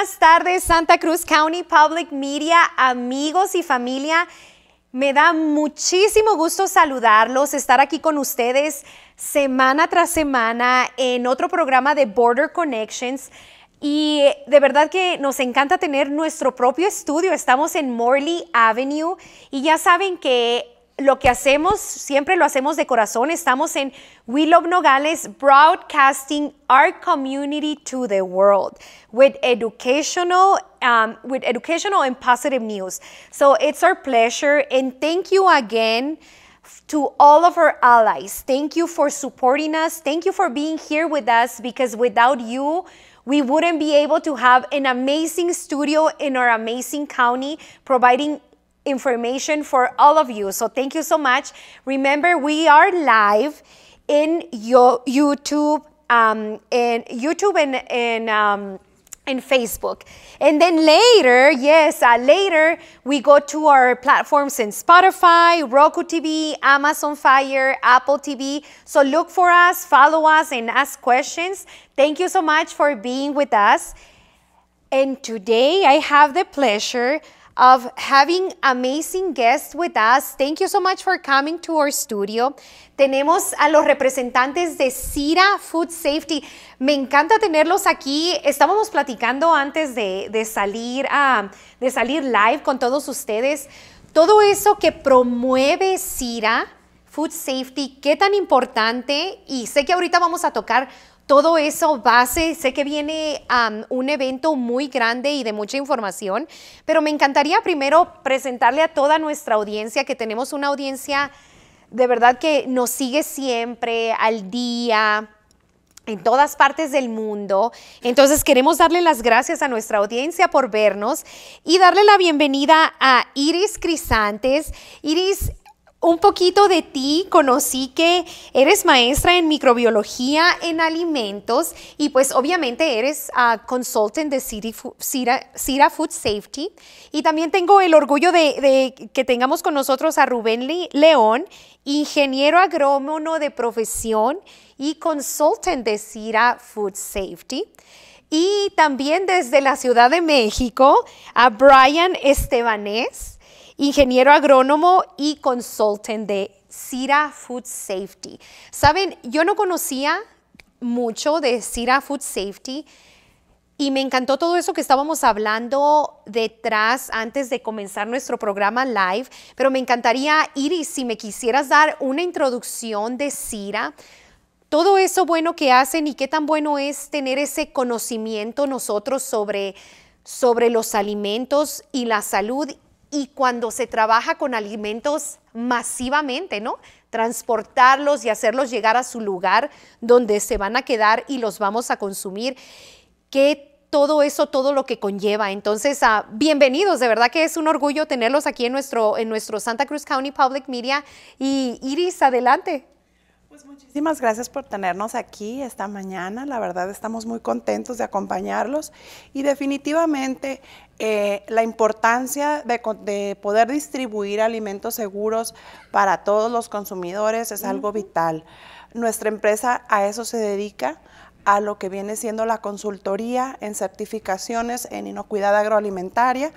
buenas tardes, Santa Cruz County Public Media, amigos y familia. Me da muchísimo gusto saludarlos, estar aquí con ustedes semana tras semana en otro programa de Border Connections. Y de verdad que nos encanta tener nuestro propio estudio. Estamos en Morley Avenue y ya saben que lo que hacemos, siempre lo hacemos de corazón. Estamos en Willow Nogales, broadcasting our community to the world with educational, um, with educational and positive news. So it's our pleasure, and thank you again to all of our allies. Thank you for supporting us. Thank you for being here with us because without you, we wouldn't be able to have an amazing studio in our amazing county providing information for all of you. So thank you so much. Remember, we are live in your YouTube, um, in YouTube and um, in um, Facebook. And then later, yes, uh, later we go to our platforms in Spotify, Roku TV, Amazon Fire, Apple TV. So look for us, follow us, and ask questions. Thank you so much for being with us. And today I have the pleasure of having amazing guests with us. Thank you so much for coming to our studio. Tenemos a los representantes de Cira Food Safety. Me encanta tenerlos aquí. Estábamos platicando antes de, salir, um, de salir live con todos ustedes. Todo eso que promueve Cira Food Safety, qué tan importante. Y sé que ahorita vamos a tocar todo eso base. Sé que viene a un evento muy grande y de mucha información, pero me encantaría primero presentarle a toda nuestra audiencia, que tenemos una audiencia de verdad que nos sigue siempre al día en todas partes del mundo. Entonces queremos darle las gracias a nuestra audiencia por vernos y darle la bienvenida a Iris Crisantes. Iris un poquito de ti, conocí que eres maestra en microbiología en alimentos y pues obviamente eres ah, consultant de Cira Food Safety. Y también tengo el orgullo de, que tengamos con nosotros a Rubén León, ingeniero agrónomo de profesión y consultant de Cira Food Safety. Y también desde la Ciudad de México a Brian Estebanés ingeniero agrónomo y consultant de Sira Food Safety. Saben, yo no conocía mucho de Sira Food Safety y me encantó todo eso que estábamos hablando detrás antes de comenzar nuestro programa live, pero me encantaría, Iris, si me quisieras dar una introducción de Sira. Todo eso bueno que hacen y qué tan bueno es tener ese conocimiento nosotros sobre, sobre los alimentos y la salud y cuando se trabaja con alimentos masivamente, ¿no? Transportarlos y hacerlos llegar a su lugar donde se van a quedar y los vamos a consumir. que todo eso, todo lo que conlleva. Entonces, ah, bienvenidos, de verdad que es un orgullo tenerlos aquí en nuestro, en nuestro Santa Cruz County Public Media. Y Iris, adelante. Pues, muchísimas gracias por tenernos aquí esta mañana. La verdad estamos muy contentos de acompañarlos y definitivamente eh, la importancia de, poder distribuir alimentos seguros para todos los consumidores es algo vital. Nuestra empresa a eso se dedica a lo que viene siendo la consultoría en certificaciones en inocuidad agroalimentaria,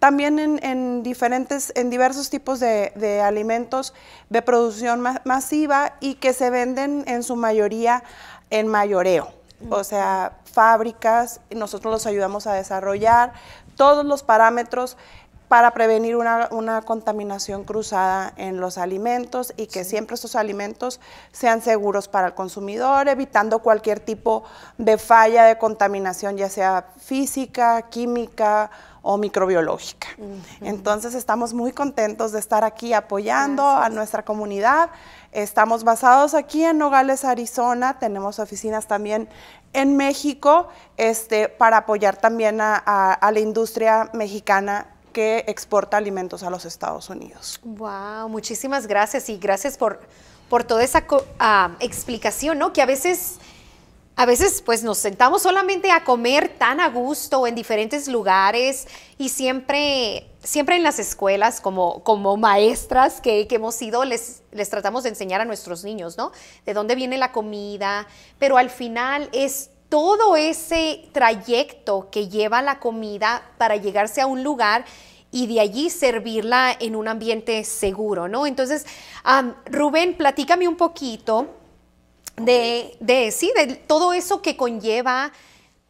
también en, diferentes, en diversos tipos de, alimentos de producción masiva y que se venden en su mayoría en mayoreo. O sea, fábricas, nosotros los ayudamos a desarrollar todos los parámetros para prevenir una, contaminación cruzada en los alimentos y que siempre estos alimentos sean seguros para el consumidor, evitando cualquier tipo de falla de contaminación, ya sea física, química o microbiológica. Entonces estamos muy contentos de estar aquí apoyando a nuestra comunidad. Estamos basados aquí en Nogales, Arizona. Tenemos oficinas también en México este, para apoyar también a, la industria mexicana que exporta alimentos a los Estados Unidos. Wow, muchísimas gracias y gracias por, por toda esa ah, explicación, ¿no? Que a veces a veces pues nos sentamos solamente a comer tan a gusto en diferentes lugares y siempre, siempre en las escuelas como, como maestras que, hemos ido les, tratamos de enseñar a nuestros niños, ¿no? De dónde viene la comida, pero al final es todo ese trayecto que lleva la comida para llegarse a un lugar y de allí servirla en un ambiente seguro, ¿no? Entonces, Rubén, platícame un poquito de, de, sí, de todo eso que conlleva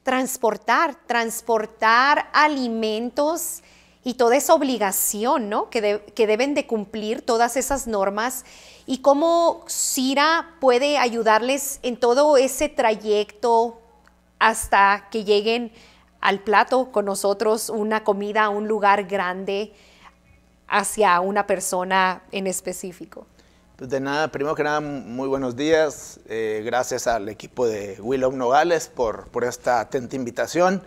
transportar, transportar alimentos y toda esa obligación que, que deben de cumplir todas esas normas y cómo SIRA puede ayudarles en todo ese trayecto hasta que lleguen al plato con nosotros, una comida, un lugar grande hacia una persona en específico de nada, primero que nada, muy buenos días. Eh, gracias al equipo de Willow Nogales por, esta atenta invitación.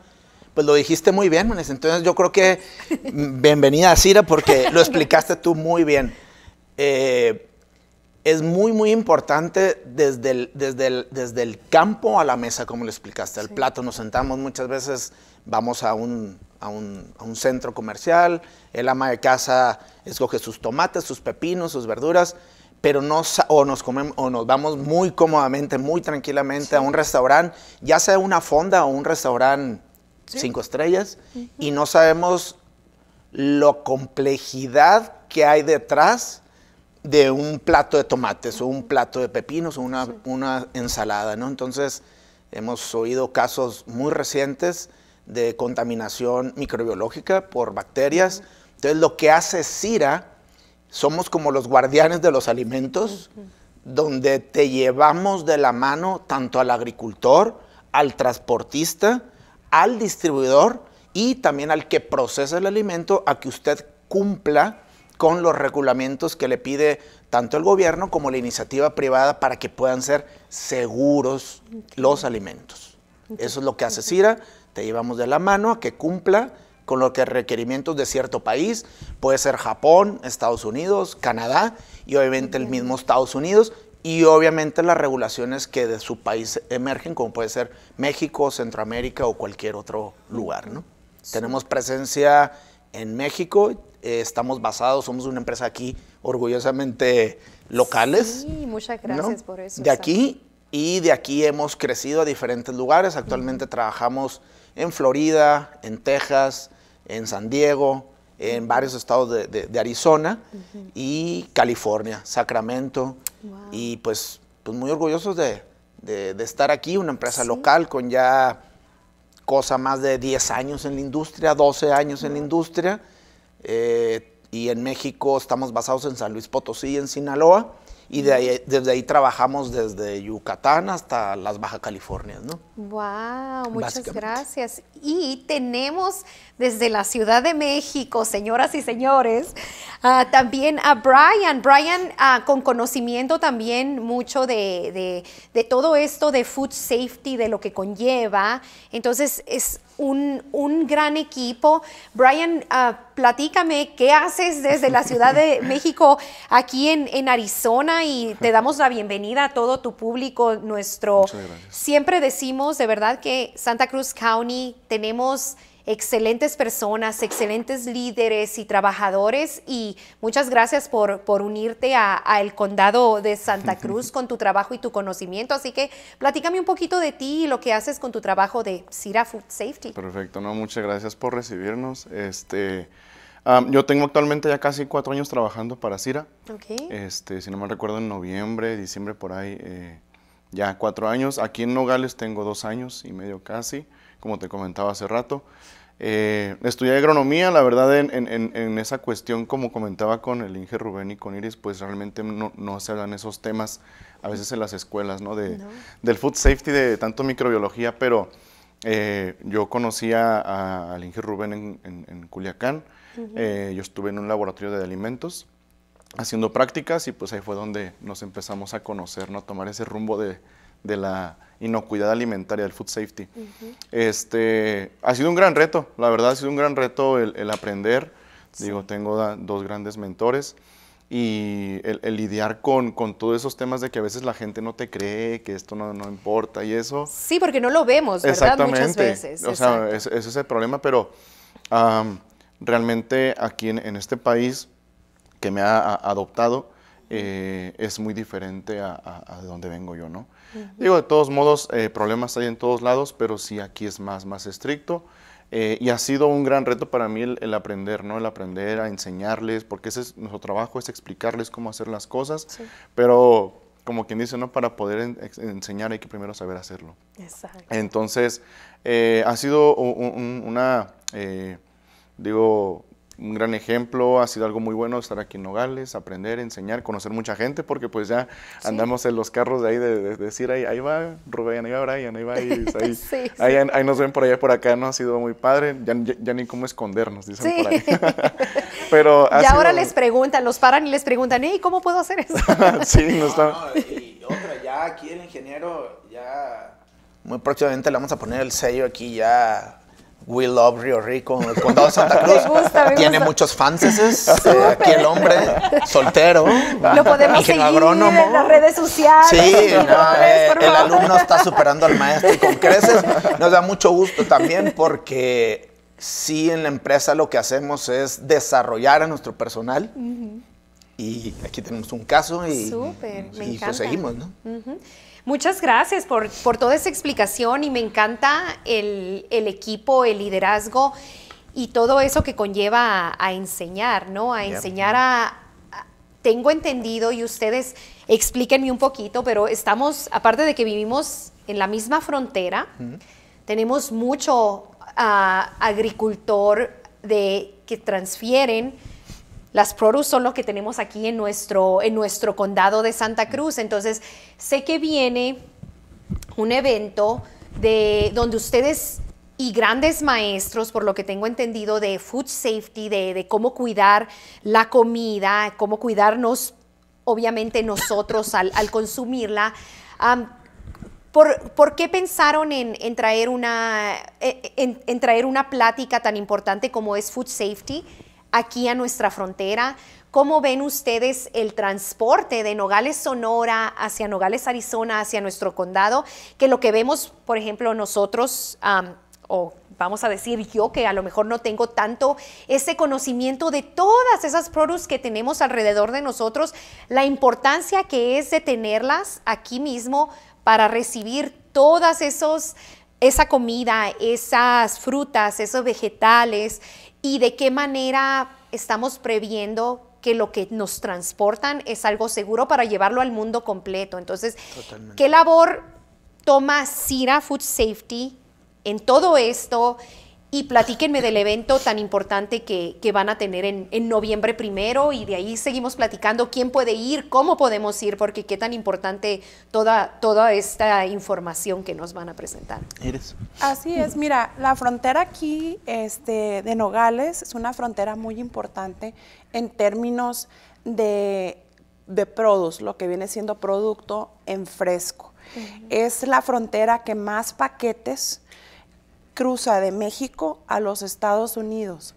Pues lo dijiste muy bien, Manes. Entonces yo creo que bienvenida a Cira porque lo explicaste tú muy bien. Eh, es muy, muy importante desde el, desde, desde el campo a la mesa, como lo explicaste, el plato. Nos sentamos muchas veces, vamos a un, a un, centro comercial, el ama de casa escoge sus tomates, sus pepinos, sus verduras, pero nos, o, nos comemos, o nos vamos muy cómodamente, muy tranquilamente a un restaurante, ya sea una fonda o un restaurante cinco estrellas, y no sabemos la complejidad que hay detrás de un plato de tomates o un plato de pepinos o una, ensalada, ¿no? Entonces, hemos oído casos muy recientes de contaminación microbiológica por bacterias. Entonces, lo que hace CIRA somos como los guardianes de los alimentos, donde te llevamos de la mano tanto al agricultor, al transportista, al distribuidor y también al que procesa el alimento a que usted cumpla con los regulamentos que le pide tanto el gobierno como la iniciativa privada para que puedan ser seguros los alimentos. Eso es lo que hace CIRA, te llevamos de la mano a que cumpla con lo que requerimientos de cierto país, puede ser Japón, Estados Unidos, Canadá y obviamente el mismo Estados Unidos y obviamente las regulaciones que de su país emergen, como puede ser México, Centroamérica o cualquier otro lugar. ¿no? Tenemos presencia en México, eh, estamos basados, somos una empresa aquí orgullosamente locales. Sí, muchas gracias por eso. De aquí y de aquí hemos crecido a diferentes lugares. Actualmente trabajamos en Florida, en Texas, en San Diego, en varios estados de, Arizona y California, Sacramento. Y pues, pues muy orgullosos de, estar aquí, una empresa local con ya cosa más de 10 años en la industria, 12 años en la industria. Eh, y en México estamos basados en San Luis Potosí, en Sinaloa. Y de desde ahí trabajamos desde Yucatán hasta las Baja Californias, ¿no? ¡Wow! Muchas gracias. Y tenemos desde la Ciudad de México, señoras y señores, ah, también a Brian. Brian, ah, con conocimiento también mucho de todo esto de food safety, de lo que conlleva. Entonces, es un, un, gran equipo. Brian, ah, platícame qué haces desde la Ciudad de México aquí en, Arizona y te damos la bienvenida a todo tu público. Nuestro, siempre decimos de verdad que Santa Cruz County tenemos excelentes personas, excelentes líderes y trabajadores y muchas gracias por, por unirte al condado de Santa Cruz con tu trabajo y tu conocimiento. Así que platícame un poquito de ti y lo que haces con tu trabajo de CIRA Food Safety. Perfecto, no, muchas gracias por recibirnos. Este, yo tengo actualmente ya casi cuatro años trabajando para CIRA. Este, si no me recuerdo, en noviembre, diciembre por ahí, eh, ya cuatro años. Aquí en Nogales tengo dos años y medio casi como te comentaba hace rato. Eh, estudié agronomía, la verdad en, esa cuestión, como comentaba con el Inge Rubén y con Iris, pues realmente no, se hablan esos temas a veces en las escuelas, ¿no? De, Del food safety, de tanto microbiología, pero eh, yo conocía al Inge Rubén en, Culiacán, eh, yo estuve en un laboratorio de alimentos haciendo prácticas y pues ahí fue donde nos empezamos a conocer, ¿no? Tomar ese rumbo de, de la inocuidad alimentaria, del food safety. este, ha sido un gran reto, la verdad ha sido un gran reto el, aprender. Digo, tengo dos grandes mentores y el, lidiar con, todos esos temas de que a veces la gente no te cree, que esto no, no importa y eso. Sí, porque no lo vemos, ¿verdad? Exactamente. Muchas veces. O sea, ese, es el problema, pero realmente aquí en, en, este país que me ha adoptado, eh, es muy diferente a, donde vengo yo, ¿no? Digo, de todos modos, eh, problemas hay en todos lados, pero sí aquí es más, más estricto. Eh, y ha sido un gran reto para mí el, aprender, ¿no? El aprender a enseñarles, porque ese es nuestro trabajo, es explicarles cómo hacer las cosas, pero como quien dice, ¿no? Para poder enseñar hay que primero saber hacerlo. Exacto. Entonces, ha sido una, digo, un gran ejemplo, ha sido algo muy bueno estar aquí en Nogales, aprender, enseñar, conocer mucha gente, porque pues ya andamos en los carros de ahí de, decir, ahí, va Rubén, ahí va Brian, ahí va ahí, nos ven por allá, por acá, no ha sido muy padre, ya, ni cómo escondernos, dicen por ahí. Pero y ahora les preguntan, los paran y les preguntan, ¿y cómo puedo hacer eso? sí, no, está... y otra, ya aquí el ingeniero, ya muy próximamente le vamos a poner el sello aquí ya We Love Rio Rico el condado de Santa Cruz. Tiene muchos fanses. Eh, aquí el hombre, soltero. Lo podemos seguir agrónomo. en las redes sociales. Sí, eh, el alumno está superando al maestro y con creces. Nos da mucho gusto también porque sí en la empresa lo que hacemos es desarrollar a nuestro personal. Y aquí tenemos un caso y, lo pues seguimos, ¿no? Muchas gracias por, toda esa explicación y me encanta el, equipo, el liderazgo y todo eso que conlleva a, enseñar, ¿no? A enseñar a, Tengo entendido y ustedes explíquenme un poquito, pero estamos, aparte de que vivimos en la misma frontera, tenemos mucho ah, agricultor de, que transfieren las Produce son lo que tenemos aquí en nuestro, en nuestro condado de Santa Cruz. Entonces, sé que viene un evento de donde ustedes y grandes maestros, por lo que tengo entendido, de food safety, de, cómo cuidar la comida, cómo cuidarnos, obviamente, nosotros al, consumirla. ¿Por, qué pensaron en, traer una, e, en, traer una plática tan importante como es food safety aquí a nuestra frontera. ¿Cómo ven ustedes el transporte de Nogales, Sonora, hacia Nogales, Arizona, hacia nuestro condado? Que lo que vemos, por ejemplo, nosotros, o vamos a decir yo que a lo mejor no tengo tanto ese conocimiento de todas esas produce que tenemos alrededor de nosotros, la importancia que es de tenerlas aquí mismo para recibir todas esos esa comida, esas frutas, esos vegetales, y de qué manera estamos previendo que lo que nos transportan es algo seguro para llevarlo al mundo completo. Entonces, ¿qué labor toma CIRA Food Safety en todo esto? y platíquenme del evento tan importante que, van a tener en, noviembre primero y de ahí seguimos platicando quién puede ir, cómo podemos ir, porque qué tan importante toda, toda esta información que nos van a presentar. ¿Eres? Así es, mira, la frontera aquí este, de Nogales es una frontera muy importante en términos de, de produce, lo que viene siendo producto en fresco. Es la frontera que más paquetes cruza de México a los Estados Unidos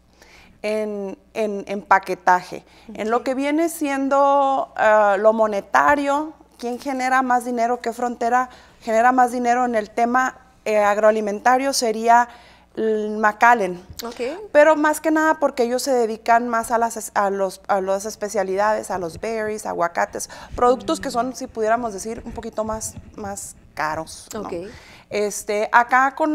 en, en, paquetaje. En lo que viene siendo eh, lo monetario, ¿quién genera más dinero? ¿Qué frontera genera más dinero en el tema eh, agroalimentario? Sería McAllen. Okay. Pero más que nada porque ellos se dedican más a las, a los, a las especialidades, a los berries, aguacates, productos que mm. son, si pudiéramos decir, un poquito más, más caros. Okay. Este, acá, con,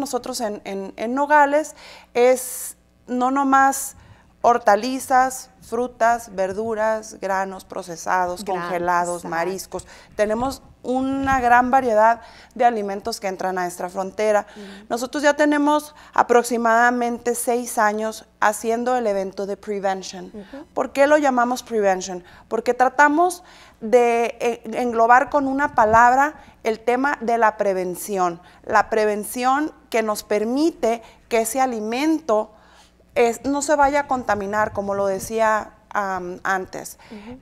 nosotros en, en Nogales es no nomás hortalizas, frutas, verduras, granos procesados, congelados, mariscos. Tenemos una gran variedad de alimentos que entran a nuestra frontera. Nosotros ya tenemos aproximadamente seis años haciendo el evento de prevention. ¿Por qué lo llamamos prevention? Porque tratamos de eh, englobar con una palabra el tema de la prevención. La prevención que nos permite que ese alimento no se vaya a contaminar, como lo decía antes.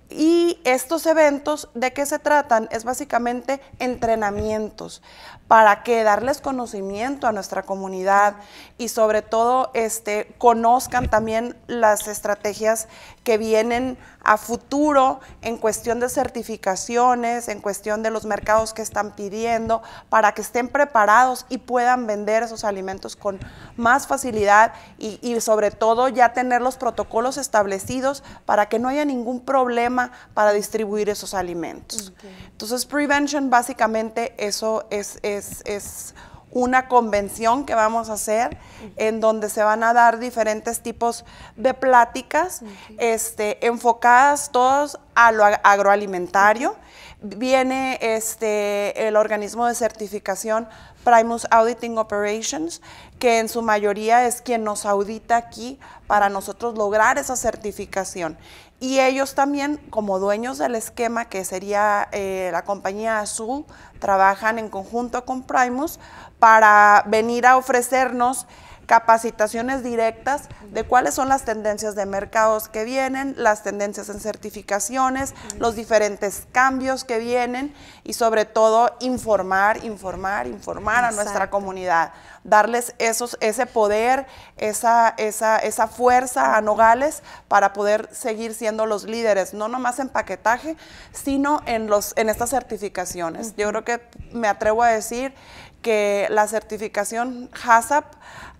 Y estos eventos, ¿de qué se tratan? Es básicamente entrenamientos ¿Para que Darles conocimiento a nuestra comunidad y sobre todo este, conozcan también las estrategias que vienen a futuro en cuestión de certificaciones, en cuestión de los mercados que están pidiendo, para que estén preparados y puedan vender esos alimentos con más facilidad y, sobre todo ya tener los protocolos establecidos para que no haya ningún problema para distribuir esos alimentos. Entonces, prevention básicamente eso es es, una convención que vamos a hacer en donde se van a dar diferentes tipos de pláticas este, enfocadas todos a lo agroalimentario. Viene este, el organismo de certificación Primus Auditing Operations, que en su mayoría es quien nos audita aquí para nosotros lograr esa certificación. Y ellos también, como dueños del esquema, que sería eh, la compañía Azul, trabajan en conjunto con Primus para venir a ofrecernos capacitaciones directas de cuáles son las tendencias de mercados que vienen, las tendencias en certificaciones, los diferentes cambios que vienen y sobre todo informar, informar, informar a nuestra comunidad, darles esos, ese poder, esa, fuerza a Nogales para poder seguir siendo los líderes, no nomás en paquetaje, sino en, los, en estas certificaciones. Yo creo que me atrevo a decir que la certificación HACCP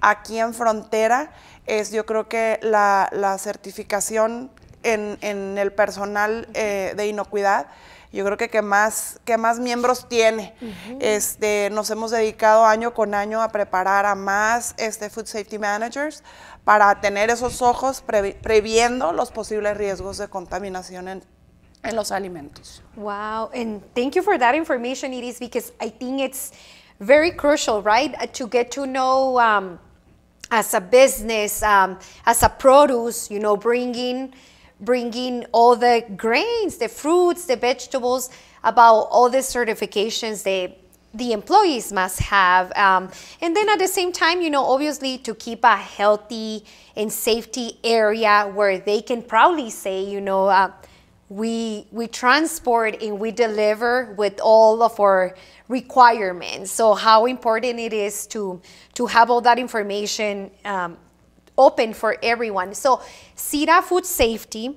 aquí en frontera es yo creo que la, certificación en, el personal eh, de inocuidad yo creo que, que, más, que más miembros tiene. este, nos hemos dedicado año con año a preparar a más este, Food Safety Managers para tener esos ojos previendo los posibles riesgos de contaminación en, los alimentos. Wow, and thank you for that information, Iris, because I think it's very crucial, right, to get to know um, as a business, um, as a produce, you know, bringing bringing all the grains, the fruits, the vegetables, about all the certifications they the employees must have. Um, and then at the same time, you know, obviously to keep a healthy and safety area where they can proudly say, you know, uh, we we transport and we deliver with all of our requirements. So how important it is to, to have all that information um, open for everyone. So CETA Food Safety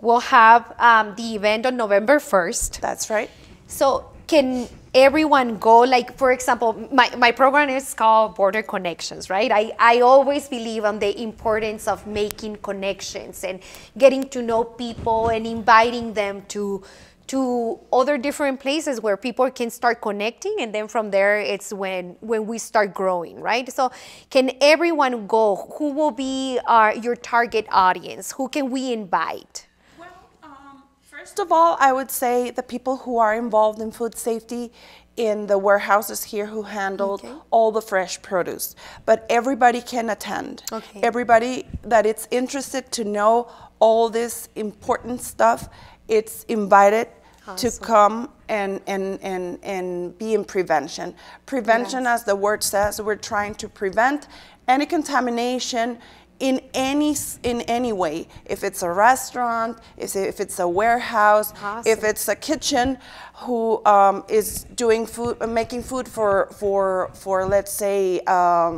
will have um, the event on November 1st. That's right. So can everyone go like for example my, my program is called border connections right I, I always believe on the importance of making connections and getting to know people and inviting them to to other different places where people can start connecting and then from there it's when when we start growing right so can everyone go who will be our, uh, your target audience who can we invite well um, first of all i would say the people who are involved in food safety in the warehouses here who handled okay. all the fresh produce. But everybody can attend. Okay. Everybody that is interested to know all this important stuff it's invited awesome. to come and, and, and, and be in prevention. Prevention, yes. as the word says, we're trying to prevent any contamination in any in any way if it's a restaurant if, if it's a warehouse awesome. if it's a kitchen who um, is doing food making food for for for let's say um,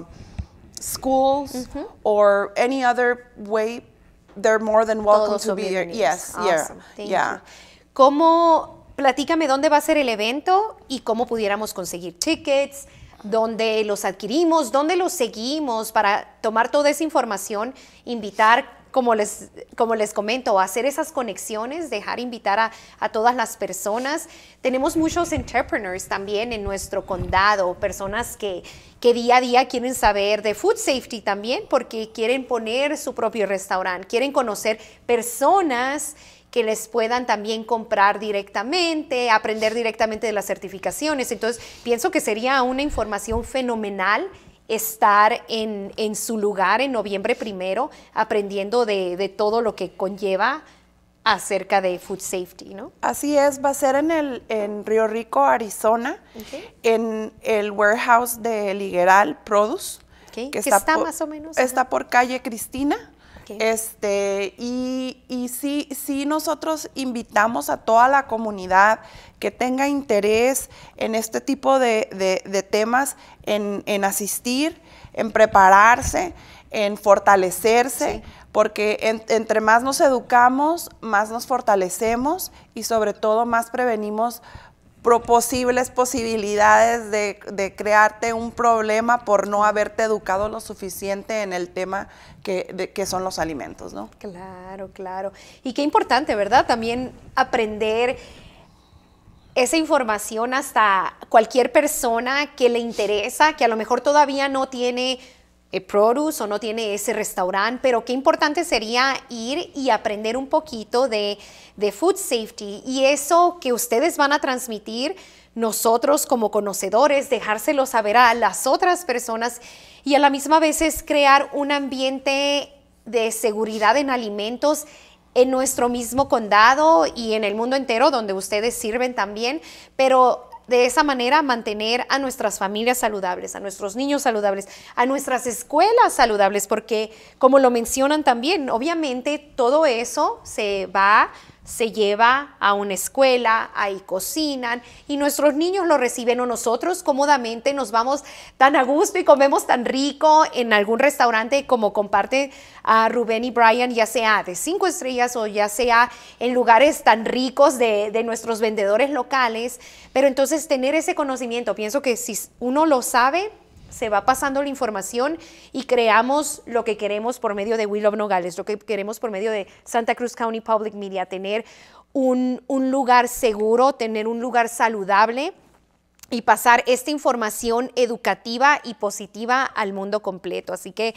schools mm -hmm. or any other way they're more than welcome to be here. Yes, yeah. yeah. ¿Cómo, platícame dónde va a ser el evento y cómo pudiéramos conseguir tickets? ¿Dónde los adquirimos? ¿Dónde los seguimos para tomar toda esa información, invitar como les, como les comento, hacer esas conexiones, dejar invitar a, todas las personas. Tenemos muchos entrepreneurs también en nuestro condado, personas que, que día a día quieren saber de food safety también porque quieren poner su propio restaurante, quieren conocer personas que les puedan también comprar directamente, aprender directamente de las certificaciones. Entonces, pienso que sería una información fenomenal estar en, en su lugar en noviembre primero, aprendiendo de, de todo lo que conlleva acerca de food safety, ¿no? Así es, va a ser en, el, en Río Rico, Arizona, en el warehouse de Ligeral Produce. Que, está, más o menos. Está por calle Cristina. Este, y, sí, sí nosotros invitamos a toda la comunidad que tenga interés en este tipo de, temas, en, asistir, en prepararse, en fortalecerse, porque entre más nos educamos, más nos fortalecemos y sobre todo más prevenimos posibles posibilidades de, crearte un problema por no haberte educado lo suficiente en el tema que, que, son los alimentos, ¿no? Claro, claro. Y qué importante, ¿verdad? También aprender esa información hasta cualquier persona que le interesa, que a lo mejor todavía no tiene eh, produce o no tiene ese restaurante, pero qué importante sería ir y aprender un poquito de, food safety y eso que ustedes van a transmitir nosotros como conocedores, dejárselo saber a las otras personas y a la misma vez es crear un ambiente de seguridad en alimentos en nuestro mismo condado y en el mundo entero donde ustedes sirven también, pero de esa manera mantener a nuestras familias saludables, a nuestros niños saludables, a nuestras escuelas saludables, porque como lo mencionan también, obviamente todo eso se va se lleva a una escuela, ahí cocinan y nuestros niños lo reciben o nosotros cómodamente nos vamos tan a gusto y comemos tan rico en algún restaurante como comparte a Rubén y Brian, ya sea de cinco estrellas o ya sea en lugares tan ricos de, de nuestros vendedores locales. Pero entonces tener ese conocimiento, pienso que si uno lo sabe, se va pasando la información y creamos lo que queremos por medio de willow Nogales, lo que queremos por medio de Santa Cruz County Public Media, tener un, lugar seguro, tener un lugar saludable y pasar esta información educativa y positiva al mundo completo. Así que...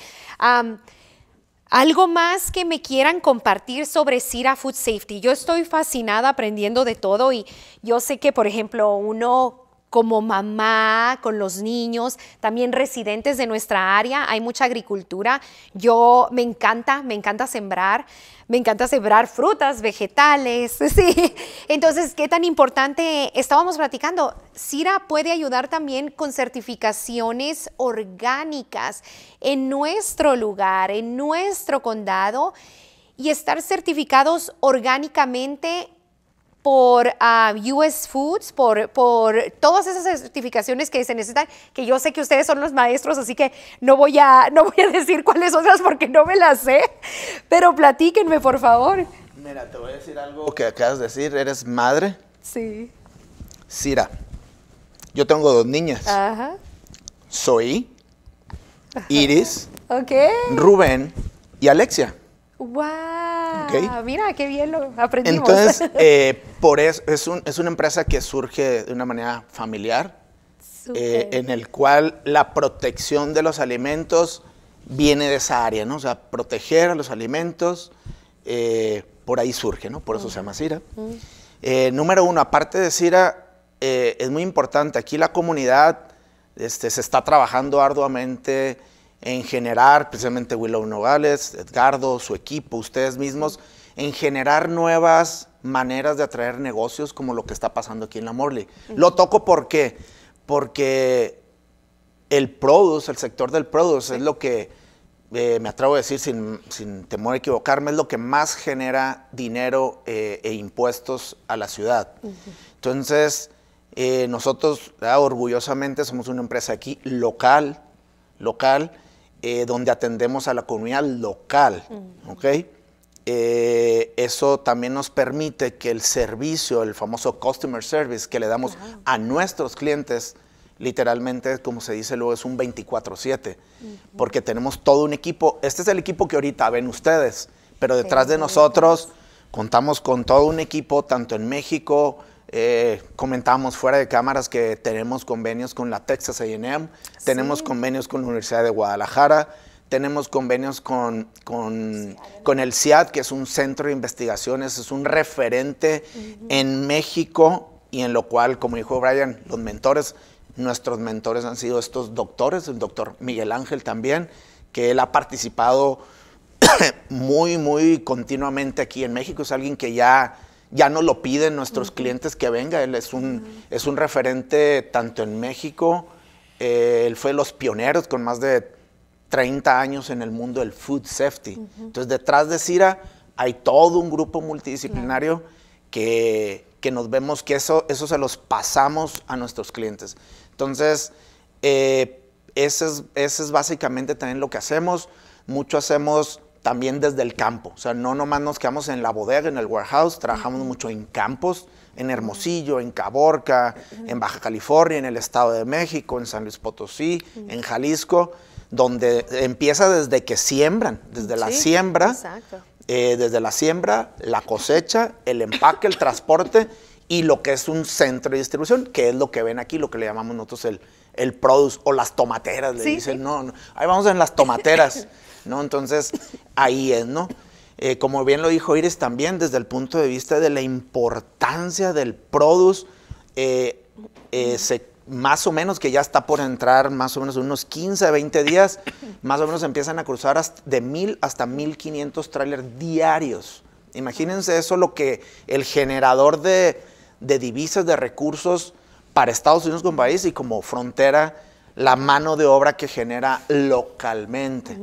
algo más que me quieran compartir sobre Sira Food Safety. Yo estoy fascinada aprendiendo de todo y yo sé que, por ejemplo, uno como mamá, con los niños, también residentes de nuestra área, hay mucha agricultura. Yo me encanta, me encanta sembrar, me encanta sembrar frutas, vegetales, sí. Entonces, ¿qué tan importante estábamos platicando? Cira puede ayudar también con certificaciones orgánicas en nuestro lugar, en nuestro condado y estar certificados orgánicamente por ah, US Foods, por, por todas esas certificaciones que se necesitan, que yo sé que ustedes son los maestros, así que no voy a, no voy a decir cuáles otras porque no me las sé, pero platíquenme, por favor. Mira, te voy a decir algo que acabas de decir, eres madre. Sí. Cira, yo tengo dos niñas. Ajá. Soy, Iris, Rubén y Alexia. ¡Wow! Mira, qué bien lo aprendimos. Entonces, eh, por es, es, una empresa que surge de una manera familiar, eh, en el cual la protección de los alimentos viene de esa área, ¿no? O sea, proteger a los alimentos, eh, por ahí surge, ¿no? Por eso se llama CIRA. número uno, aparte de CIRA, es muy importante, aquí la comunidad este, se está trabajando arduamente, en generar, precisamente Willow Nogales, Edgardo, su equipo, ustedes mismos, en generar nuevas maneras de atraer negocios como lo que está pasando aquí en la Morley. Lo toco porque, porque el produce, el sector del produce, es lo que, eh, me atrevo a decir sin, sin, temor a equivocarme, es lo que más genera dinero eh, e impuestos a la ciudad. Entonces, eh, nosotros ah, orgullosamente somos una empresa aquí local, local, eh, donde atendemos a la comunidad local, mm. eh, eso también nos permite que el servicio, el famoso customer service que le damos a nuestros clientes, literalmente, como se dice luego, es un 24/7, porque tenemos todo un equipo. Este es el equipo que ahorita ven ustedes, pero detrás de nosotros contamos con todo un equipo, tanto en México, eh, comentábamos fuera de cámaras que tenemos convenios con la Texas AM, tenemos convenios con la Universidad de Guadalajara, tenemos convenios con, con, el CIAD, que es un centro de investigaciones, es un referente en México y en lo cual, como dijo Brian, los mentores, nuestros mentores han sido estos doctores, el doctor Miguel Ángel también, que él ha participado muy, muy continuamente aquí en México, es alguien que ya ya no lo piden nuestros clientes que venga. Él es un, es un referente tanto en México, eh, él fue de los pioneros con más de 30 años en el mundo del food safety. Entonces, detrás de CIRA hay todo un grupo multidisciplinario que, nos vemos que eso, eso se los pasamos a nuestros clientes. Entonces, eh, es, ese es básicamente también lo que hacemos. Mucho hacemos también desde el campo. O sea, no nomás nos quedamos en la bodega, en el warehouse, trabajamos mucho en campos, en Hermosillo, en Caborca, en Baja California, en el Estado de México, en San Luis Potosí, en Jalisco, donde empieza desde que siembran, desde la siembra, eh, desde la siembra, la cosecha, el empaque, el transporte y lo que es un centro de distribución, que es lo que ven aquí, lo que le llamamos nosotros el, el produce o las tomateras, le dicen, no, no, ahí vamos en las tomateras. ¿no? Entonces, ahí es, ¿no? Eh, como bien lo dijo Iris también, desde el punto de vista de la importancia del produce, eh, eh, más o menos que ya está por entrar, más o menos unos 15, 20 días, más o menos empiezan a cruzar de 1000 hasta 1500 trailers diarios. Imagínense eso, lo que el generador de, divisas, de recursos para Estados Unidos con país y como frontera la mano de obra que genera localmente.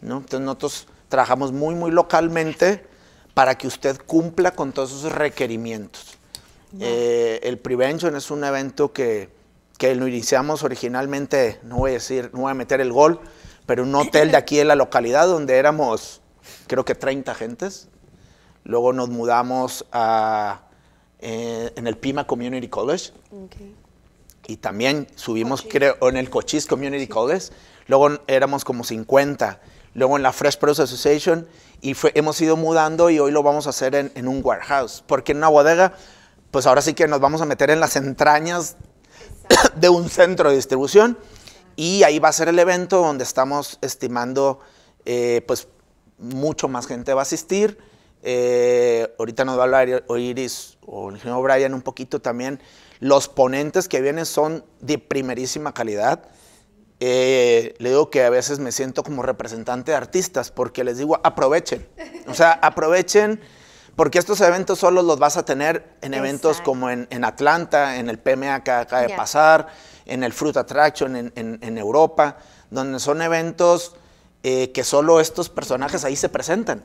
¿no? Entonces nosotros trabajamos muy, muy localmente para que usted cumpla con todos esos requerimientos. Eh, el Prevention es un evento que, que lo iniciamos originalmente, no voy a decir, no voy a meter el gol, pero un hotel de aquí en la localidad donde éramos creo que 30 gentes. Luego nos mudamos a, eh, en el Pima Community College. Okay y también subimos, creo, en el Cochise Community College. Luego éramos como 50. Luego en la Fresh Produce Association. Y hemos ido mudando y hoy lo vamos a hacer en, un warehouse. Porque en una bodega, pues ahora sí que nos vamos a meter en las entrañas de un centro de distribución. Y ahí va a ser el evento donde estamos estimando, eh, pues, mucho más gente va a asistir. Eh, ahorita nos va a hablar Iris o el ingeniero Brian un poquito también los ponentes que vienen son de primerísima calidad. Eh, le digo que a veces me siento como representante de artistas porque les digo, aprovechen. O sea, aprovechen porque estos eventos solo los vas a tener en eventos como en, Atlanta, en el PMA que acaba de pasar, en el Fruit Attraction en, Europa, donde son eventos eh, que solo estos personajes ahí se presentan.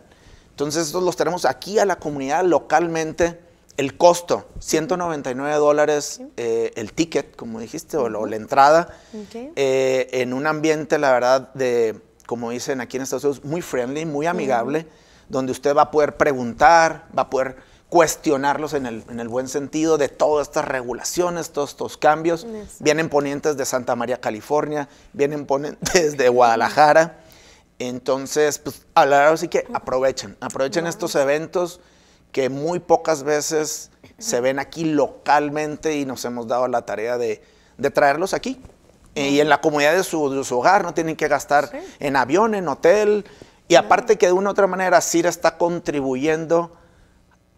Entonces, estos los tenemos aquí a la comunidad localmente el costo, 199 dólares eh, el ticket, como dijiste, o, la entrada, eh, en un ambiente, la verdad, de, como dicen aquí en Estados Unidos, muy friendly, muy amigable, donde usted va a poder preguntar, va a poder cuestionarlos en el, buen sentido de todas estas regulaciones, todos estos cambios. Vienen ponientes de Santa María, California, vienen ponientes de Guadalajara. Entonces, pues, a la verdad sí que aprovechen, aprovechen estos eventos que muy pocas veces se ven aquí localmente y nos hemos dado la tarea de, traerlos aquí. Eh, y en la comunidad de su, hogar, no tienen que gastar en avión, en hotel. Y aparte que de una u otra manera CIRA está contribuyendo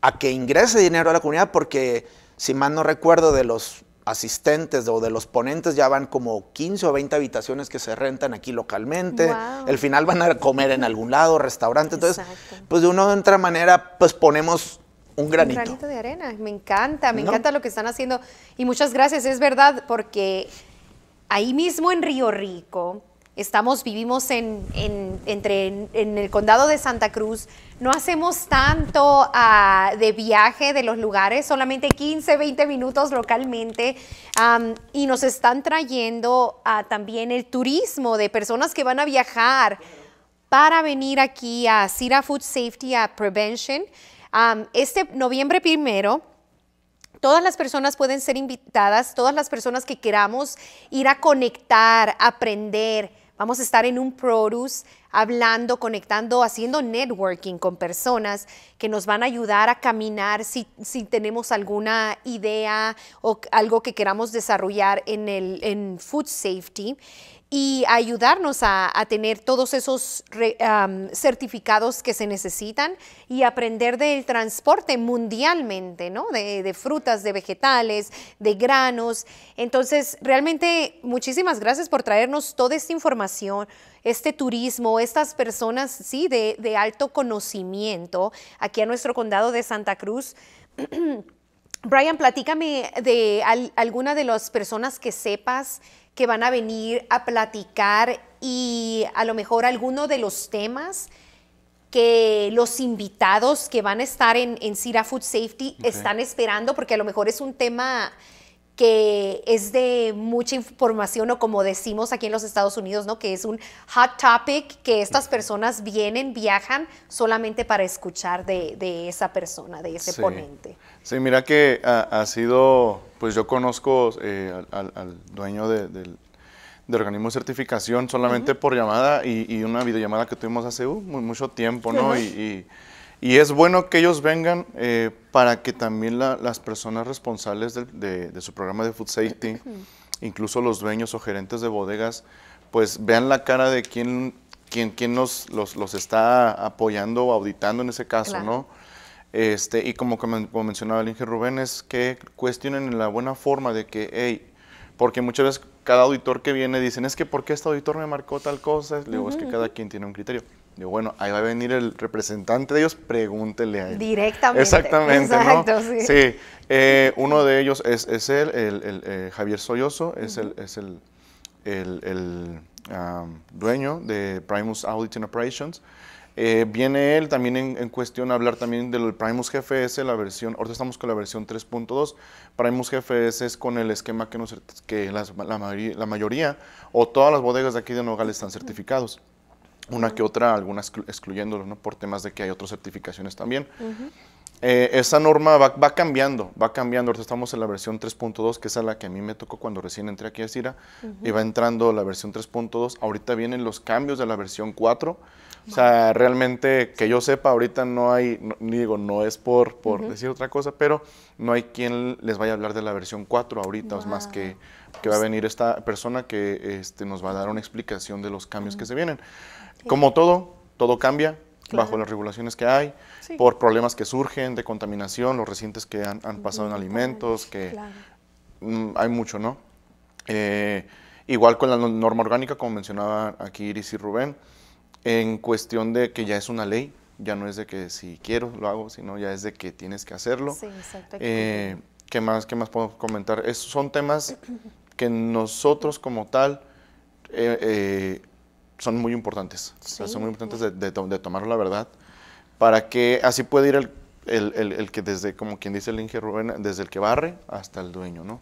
a que ingrese dinero a la comunidad porque, si mal no recuerdo, de los asistentes o de los ponentes ya van como 15 o 20 habitaciones que se rentan aquí localmente. Al El final van a comer en algún lado, restaurante. Entonces, pues de una u otra manera, pues ponemos un granito. Un granito de arena. Me encanta, me encanta lo que están haciendo. Y muchas gracias, es verdad, porque ahí mismo en Río Rico Estamos, vivimos en, entre, en, el condado de Santa Cruz, no hacemos tanto ah, de viaje de los lugares, solamente 15, 20 minutos localmente. y nos están trayendo ah, también el turismo de personas que van a viajar para venir aquí a Sira Food Safety a Prevention. este noviembre primero, todas las personas pueden ser invitadas, todas las personas que queramos ir a conectar, aprender, Vamos a estar en un Produce hablando, conectando, haciendo networking con personas que nos van a ayudar a caminar si, tenemos alguna idea o algo que queramos desarrollar en, el, en Food Safety y ayudarnos a, tener todos esos certificados que se necesitan y aprender del transporte mundialmente, ¿no? De, frutas, de vegetales, de granos. Entonces, realmente muchísimas gracias por traernos toda esta información, este turismo, estas personas, sí, de, alto conocimiento aquí a nuestro condado de Santa Cruz. Brian, platícame de alguna de las personas que sepas que van a venir a platicar y a lo mejor alguno de los temas que los invitados que van a estar en, en Food Safety están esperando, porque a lo mejor es un tema que es de mucha información o como decimos aquí en los Estados Unidos, ¿no? Que es un hot topic, que estas personas vienen, viajan solamente para escuchar de, de esa persona, de ese ponente. Sí, mira que ah, ha, sido, pues yo conozco eh, al, dueño del, organismo de certificación solamente por llamada y, una videollamada que tuvimos hace uh, mucho tiempo, ¿no? y, es bueno que ellos vengan eh, para que también las personas responsables de, su programa de Food Safety, incluso los dueños o gerentes de bodegas, pues vean la cara de quién, quién, los, los, los, está apoyando o auditando en ese caso, ¿no? Este, y como, como mencionaba el Inge Rubén, es que cuestionen la buena forma de que, hey, porque muchas veces cada auditor que viene dicen, es que ¿por qué este auditor me marcó tal cosa? Le digo, es que cada quien tiene un criterio. Digo, bueno, ahí va a venir el representante de ellos, pregúntele a él. Directamente. Exactamente, Exacto, sí. Eh, uno de ellos es, es él, el, eh, Javier Soyoso es el, es el, el dueño de Primus Auditing Operations. Eh, viene él también en, cuestión a hablar también del Primus GFS, la versión, ahorita estamos con la versión 3.2, Primus GFS es con el esquema que, que la, mayoría, o todas las bodegas de aquí de Nogal están certificados, una que otra, algunas excluyéndolo ¿no? por temas de que hay otras certificaciones también. Eh, esa norma va, cambiando, va cambiando. Ahorita estamos en la versión 3.2, que es a la que a mí me tocó cuando recién entré aquí a CIRA, y va entrando la versión 3.2. Ahorita vienen los cambios de la versión 4, o sea, realmente que yo sepa, ahorita no hay, ni digo, no es por, por decir otra cosa, pero no hay quien les vaya a hablar de la versión 4 ahorita, es más que, que va a venir esta persona que este, nos va a dar una explicación de los cambios que se vienen. Como todo, todo cambia, bajo las regulaciones que hay, por problemas que surgen de contaminación, los recientes que han, han pasado en alimentos, que mm, hay mucho, ¿no? Eh, igual con la norma orgánica, como mencionaba aquí Iris y Rubén, en cuestión de que ya es una ley, ya no es de que si quiero lo hago, sino ya es de que tienes que hacerlo. Sí, exacto. Eh, ¿qué, más, ¿Qué más puedo comentar? Esos son temas que nosotros como tal eh, eh, son muy importantes. son muy importantes de, tomar la verdad para que así pueda ir el, que desde, como quien dice el ingeniero Rubén, desde el que barre hasta el dueño, ¿no?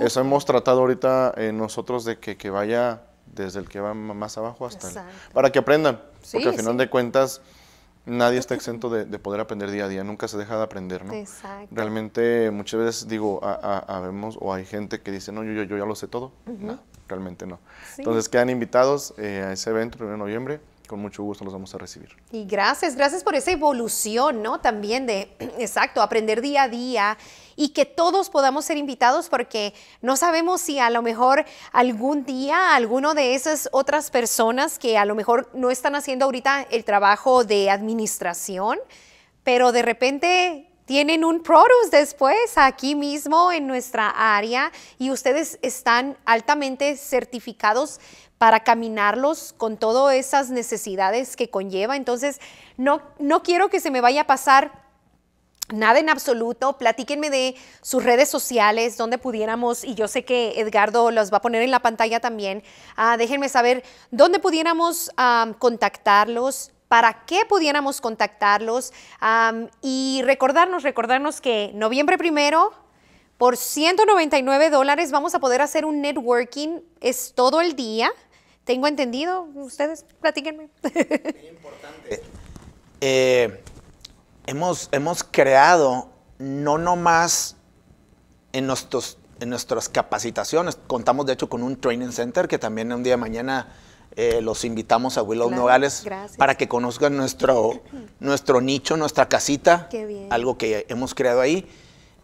Eso hemos tratado ahorita nosotros de que, que vaya desde el que va más abajo hasta el, para que aprendan, porque al final de cuentas nadie está exento de, poder aprender día a día, nunca se deja de aprender, ¿no? Realmente muchas veces digo, vemos o hay gente que dice, no, yo, yo, yo ya lo sé todo, no, realmente no. Entonces quedan invitados eh, a ese evento, el 1 de noviembre, con mucho gusto los vamos a recibir. Y gracias, gracias por esa evolución, ¿no? También de, exacto, aprender día a día y que todos podamos ser invitados porque no sabemos si a lo mejor algún día alguno de esas otras personas que a lo mejor no están haciendo ahorita el trabajo de administración, pero de repente tienen un produce después aquí mismo en nuestra área y ustedes están altamente certificados para caminarlos con todas esas necesidades que conlleva. Entonces, no, no quiero que se me vaya a pasar Nada en absoluto, platíquenme de sus redes sociales, donde pudiéramos, y yo sé que Edgardo los va a poner en la pantalla también, ah, déjenme saber dónde pudiéramos contactarlos, para qué pudiéramos contactarlos y recordarnos, recordarnos que noviembre primero, por 199 dólares vamos a poder hacer un networking, es todo el día, tengo entendido, ustedes platíquenme. Muy importante. Eh, hemos, creado no nomás en, en nuestras capacitaciones, contamos de hecho con un training center que también un día de mañana eh, los invitamos a Willow Nogales para que conozcan nuestro, nuestro nicho, nuestra casita, algo que hemos creado ahí.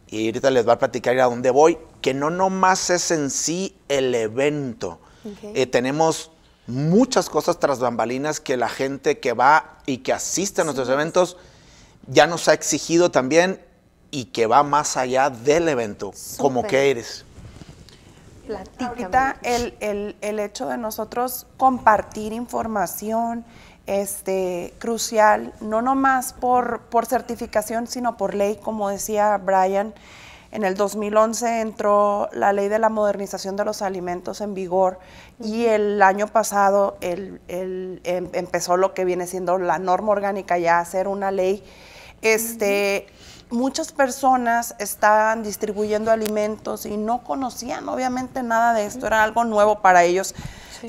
Y ahorita les voy a platicar a dónde voy, que no nomás es en sí el evento. Eh, tenemos muchas cosas tras bambalinas que la gente que va y que asiste a nuestros eventos ya nos ha exigido también y que va más allá del evento, como que eres. la el, hecho de nosotros compartir información este, crucial, no nomás por, por certificación, sino por ley, como decía Brian, en el 2011 entró la ley de la modernización de los alimentos en vigor y el año pasado el, em, empezó lo que viene siendo la norma orgánica ya a ser una ley este, Muchas personas estaban distribuyendo alimentos y no conocían obviamente nada de esto, era algo nuevo para ellos.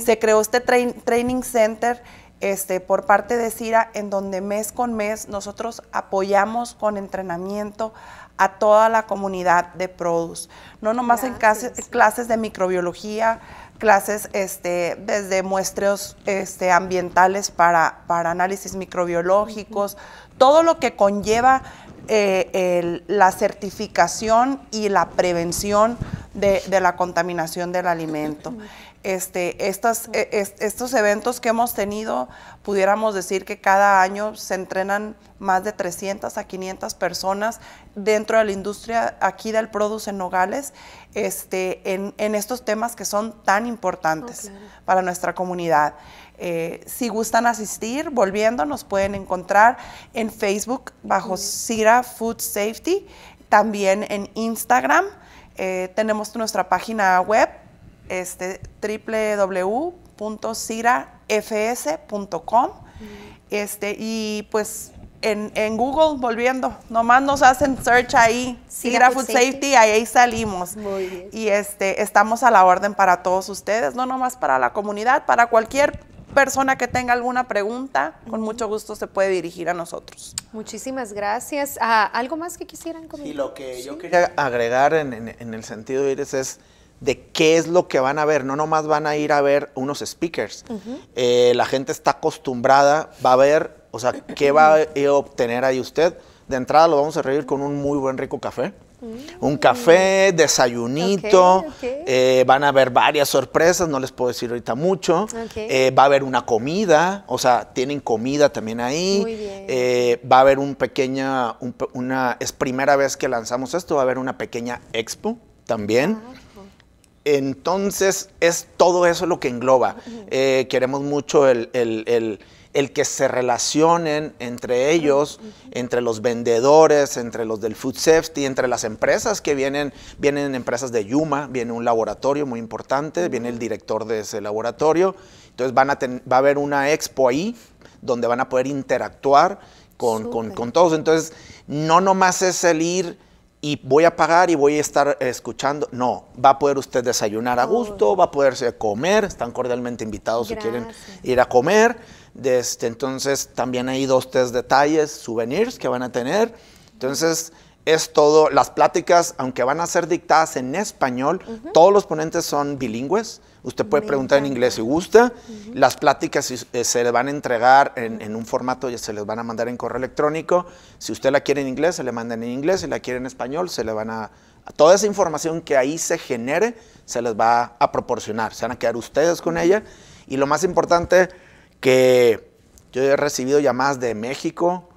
Se creó este training center este, por parte de CIRA, en donde mes con mes nosotros apoyamos con entrenamiento a toda la comunidad de Produce, no nomás en clases, de microbiología, clases este, desde muestreos este, ambientales para, análisis microbiológicos, todo lo que conlleva eh, la certificación y la prevención de, la contaminación del alimento. Este, e, estos eventos que hemos tenido, pudiéramos decir que cada año se entrenan más de 300 a 500 personas dentro de la industria aquí del produce en Nogales, este, en, estos temas que son tan importantes oh, para nuestra comunidad. Eh, si gustan asistir, volviendo, nos pueden encontrar en Facebook bajo Sira Food Safety, también en Instagram. Eh, tenemos nuestra página web, este, www.cirafs.com Este, y pues en, Google, volviendo, nomás nos hacen search ahí, Sira Food, Safety, ahí salimos. Muy bien. Y este, estamos a la orden para todos ustedes, no nomás para la comunidad, para cualquier persona que tenga alguna pregunta, con mucho gusto se puede dirigir a nosotros. Muchísimas gracias. Ah, ¿Algo más que quisieran comentar? Y lo que yo quería agregar en, el sentido de ir es de qué es lo que van a ver. No nomás van a ir a ver unos speakers. Eh, la gente está acostumbrada, va a ver, o sea, qué va a obtener ahí usted. De entrada lo vamos a reír con un muy buen rico café. Un café, desayunito, eh, van a haber varias sorpresas, no les puedo decir ahorita mucho. Eh, va a haber una comida, o sea, tienen comida también ahí. Eh, va a haber una pequeña, una, es primera vez que lanzamos esto, va a haber una pequeña expo también. Ah, Entonces, es todo eso lo que engloba. queremos mucho el el que se relacionen entre ellos, entre los vendedores, entre los del food safety, entre las empresas que vienen, vienen empresas de Yuma, viene un laboratorio muy importante, viene el director de ese laboratorio, entonces van a va a haber una expo ahí donde van a poder interactuar con, con, con todos, entonces no nomás es el ir y voy a pagar y voy a estar escuchando. No, va a poder usted desayunar a gusto, va a poderse comer, están cordialmente invitados si quieren ir a comer. Desde, este, entonces, también hay dos, tres detalles, souvenirs que van a tener. Entonces, es todo, las pláticas, aunque van a ser dictadas en español, todos los ponentes son bilingües. Usted puede preguntar en inglés si gusta. Las pláticas eh, se le van a entregar en, un formato, ya se les van a mandar en correo electrónico. Si usted la quiere en inglés, se le mandan en inglés. Si la quiere en español, se le van a... Toda esa información que ahí se genere, se les va a proporcionar. Se van a quedar ustedes con ella. Y lo más importante, que yo he recibido llamadas de México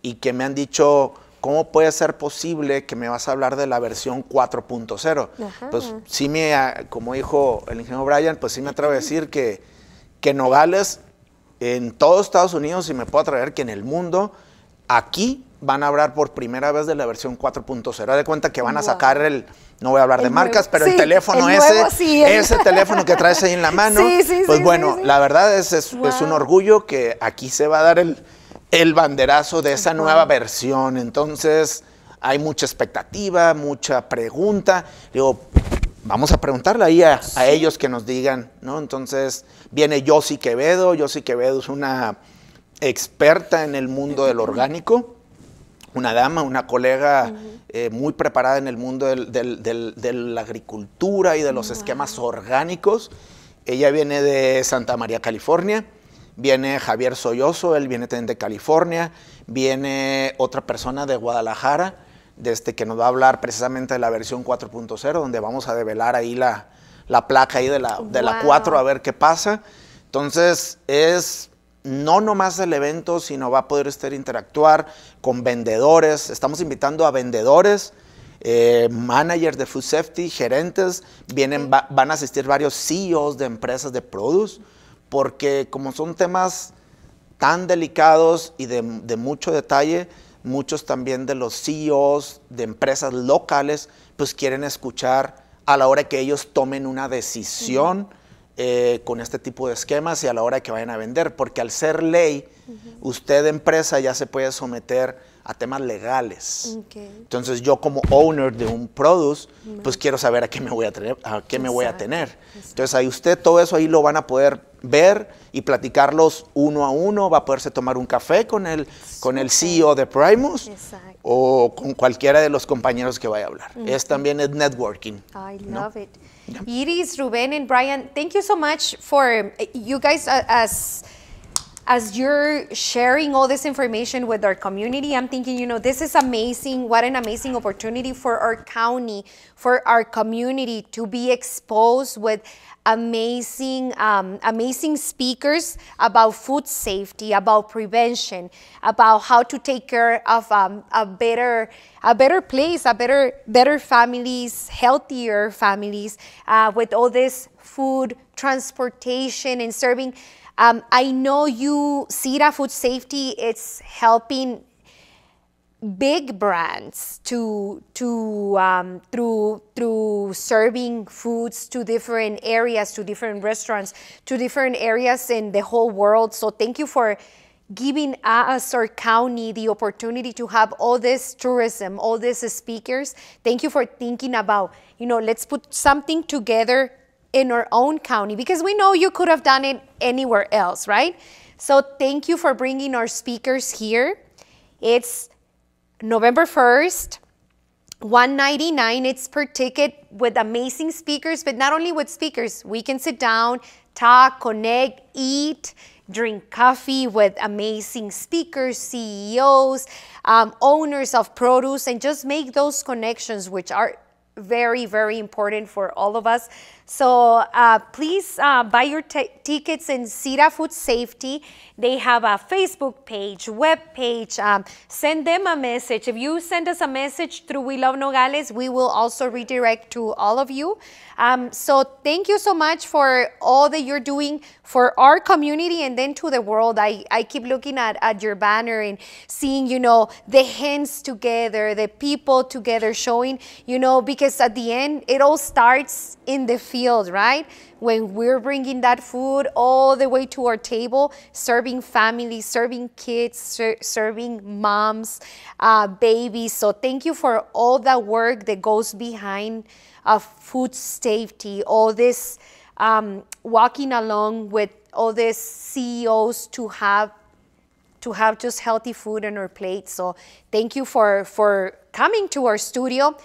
y que me han dicho ¿cómo puede ser posible que me vas a hablar de la versión 4.0? Pues sí me, ah, como dijo el ingeniero Brian, pues sí me atrevo a decir que, que Nogales, en todos Estados Unidos, y me puedo atrever que en el mundo, aquí van a hablar por primera vez de la versión 4.0. De cuenta que van a sacar el, no voy a hablar de marcas, pero el teléfono ese, ese teléfono que traes ahí en la mano, pues bueno, la verdad es, es, un orgullo que aquí se va a dar el, el banderazo de esa nueva versión. Entonces, hay mucha expectativa, mucha pregunta. Digo, vamos a preguntarle ahí a, ellos que nos digan, ¿no? Entonces, viene Yossi Quevedo. Yossi Quevedo es una experta en el mundo del orgánico, una dama, una colega eh, muy preparada en el mundo de la agricultura y de los esquemas orgánicos. Ella viene de Santa María, California viene Javier Soyoso, él viene también de California, viene otra persona de Guadalajara, desde este que nos va a hablar precisamente de la versión 4.0, donde vamos a develar ahí la, la placa ahí de la, de 4 a ver qué pasa. Entonces es no nomás el evento, sino va a poder estar interactuar con vendedores. Estamos invitando a vendedores, eh, managers de food safety, gerentes, vienen, van a asistir varios CEOs de empresas de produce porque como son temas tan delicados y de, mucho detalle, muchos también de los CEOs de empresas locales, pues quieren escuchar a la hora que ellos tomen una decisión eh, con este tipo de esquemas y a la hora que vayan a vender, porque al ser ley, usted empresa ya se puede someter a temas legales. Entonces yo como owner de un produce, pues quiero saber a qué me voy a tener. A qué me voy a tener. Entonces ahí usted todo eso ahí lo van a poder ver y platicarlos uno a uno, va a poderse tomar un café con el, con el CEO de Primus o con cualquiera de los compañeros que vaya a hablar. Es también es networking. I love it. Iris, Rubén and Brian, thank you so much for eh, you guys uh, as as you're sharing all this information with our community, I'm thinking, you know, this is amazing. What an amazing opportunity for our county, for our community to be exposed with amazing, um, amazing speakers about food safety, about prevention, about how to take care of um, a better, a better place, a better, better families, healthier families, uh, with all this food, transportation, and serving um, I know you, Sira Food Safety, it's helping big brands to to um, through through serving foods to different areas to different restaurants to different areas in the whole world so thank you for giving us our county the opportunity to have all this tourism all these speakers thank you for thinking about you know let's put something together in our own county because we know you could have done it anywhere else, right? So thank you for bringing our speakers here. It's November 1st. 199 it's per ticket with amazing speakers but not only with speakers we can sit down talk connect eat drink coffee with amazing speakers ceos um, owners of produce and just make those connections which are very very important for all of us so uh, please uh, buy your tickets in Sira Food Safety. They have a Facebook page, web page. Um, send them a message. If you send us a message through We Love Nogales, we will also redirect to all of you. Um, so thank you so much for all that you're doing for our community and then to the world. I, I keep looking at, at your banner and seeing, you know, the hands together, the people together showing, you know, because at the end, it all starts in the field right? When we're bringing that food all the way to our table, serving families, serving kids, ser serving moms, uh, babies. So thank you for all that work that goes behind uh, food safety, all this um, walking along with all these CEOs to have to have just healthy food on our plate. So thank you for, for coming to our studio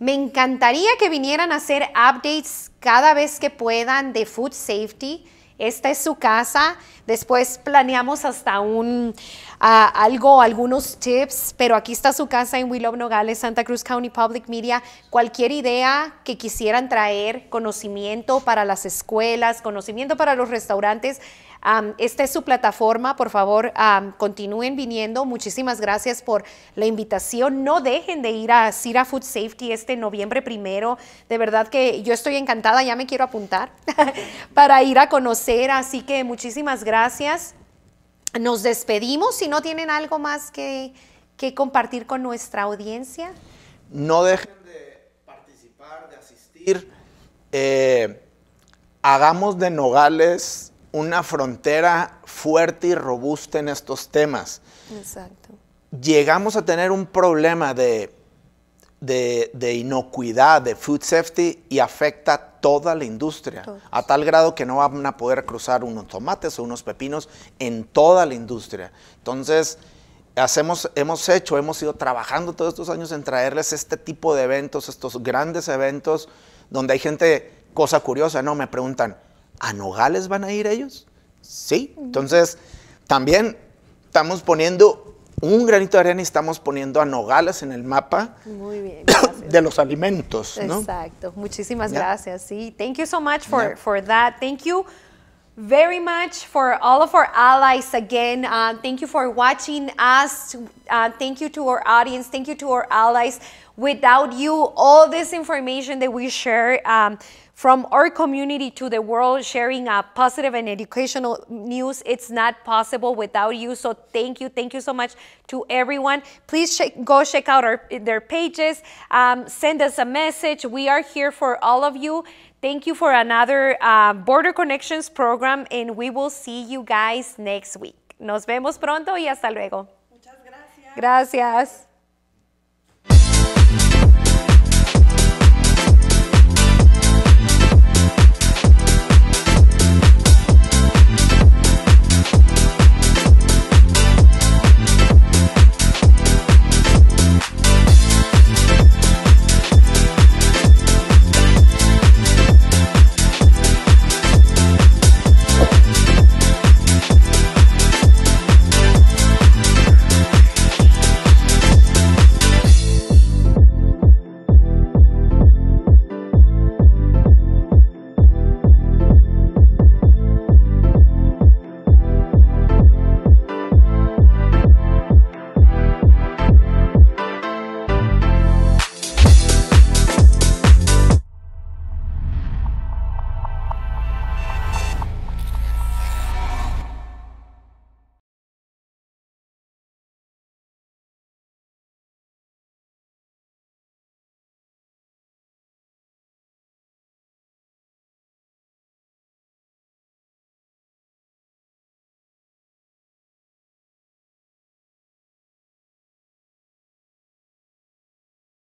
Me encantaría que vinieran a hacer updates cada vez que puedan de food safety. Esta es su casa. Después planeamos hasta un ah, algo, algunos tips, pero aquí está su casa en Willow Nogales, Santa Cruz County Public Media. Cualquier idea que quisieran traer, conocimiento para las escuelas, conocimiento para los restaurantes, esta es su plataforma, por favor, continúen viniendo. Muchísimas gracias por la invitación. No dejen de ir a Cira Food Safety este noviembre primero. De verdad que yo estoy encantada, ya me quiero apuntar para ir a conocer. Así que muchísimas gracias. Nos despedimos. Si no tienen algo más que, compartir con nuestra audiencia. No dejen de participar, de asistir. Eh, hagamos de Nogales una frontera fuerte y robusta en estos temas. Exacto. Llegamos a tener un problema de, de, inocuidad, de food safety, y afecta toda la industria, a tal grado que no van a poder cruzar unos tomates o unos pepinos en toda la industria. Entonces, hacemos, hemos hecho, hemos ido trabajando todos estos años en traerles este tipo de eventos, estos grandes eventos, donde hay gente, cosa curiosa, ¿no? Me preguntan, ¿A Nogales van a ir ellos? Sí. Entonces, también estamos poniendo un granito de arena y estamos poniendo a Nogales en el mapa de los alimentos. Exacto. Muchísimas gracias. Sí. Thank you so much for, for that. Thank you. very much for all of our allies again. Uh, thank you for watching us. Uh, thank you to our audience. Thank you to our allies. Without you, all this information that we share um, from our community to the world, sharing a positive and educational news. It's not possible without you. So thank you. Thank you so much to everyone. Please check, go check out our, their pages. Um, send us a message. We are here for all of you. Thank you for another uh, Border Connections program, and we will see you guys next week. Nos vemos pronto y hasta luego. Muchas gracias. Gracias.